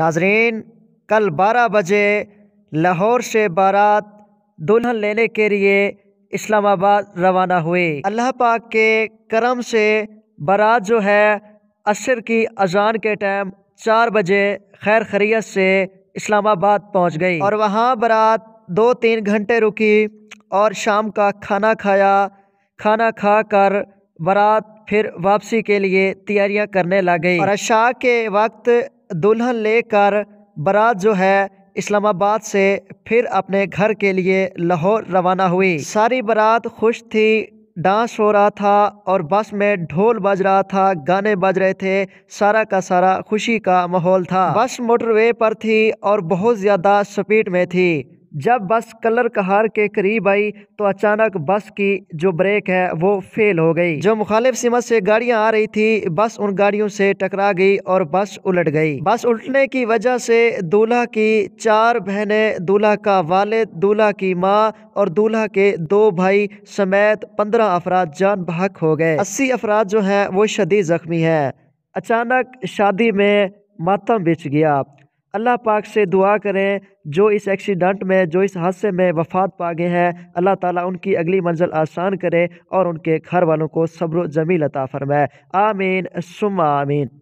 नाजरीन कल 12 बजे लाहौर से बारात दुल्हन लेने के लिए इस्लामाबाद रवाना हुए अल्लाह पाक के करम से बारात जो है असर की अजान के टाइम चार बजे खैर खरीत से इस्लामाबाद पहुंच गई और वहां बारात दो तीन घंटे रुकी और शाम का खाना खाया खाना खा कर बारात फिर वापसी के लिए तैयारियां करने लग गई और अशा के वक्त दुल्हन लेकर बारात जो है इस्लामाबाद से फिर अपने घर के लिए लाहौर रवाना हुई सारी बारात खुश थी डांस हो रहा था और बस में ढोल बज रहा था गाने बज रहे थे सारा का सारा खुशी का माहौल था बस मोटरवे पर थी और बहुत ज़्यादा स्पीड में थी जब बस कलर कहार के करीब आई तो अचानक बस की जो ब्रेक है वो फेल हो गई जो मुखालिफ सिमत से गाड़ियां आ रही थी बस उन गाड़ियों से टकरा गई और बस उलट गई बस उलटने की वजह से दूल्हा की चार बहनें दूल्हा का वालिद दूल्हा की माँ और दूल्हा के दो भाई समेत पंद्रह अफराद जान बहक हो गए अस्सी अफराद जो है वो शदी ज़ख्मी है अचानक शादी में मातम बिछ गया अल्लाह पाक से दुआ करें जो इस एक्सीडेंट में जो इस हादसे में वफात पा गए हैं अल्लाह ताला उनकी अगली मंजिल आसान करे और उनके घर वालों को सब्र जमील अता फरमाए आमीन सुम आमीन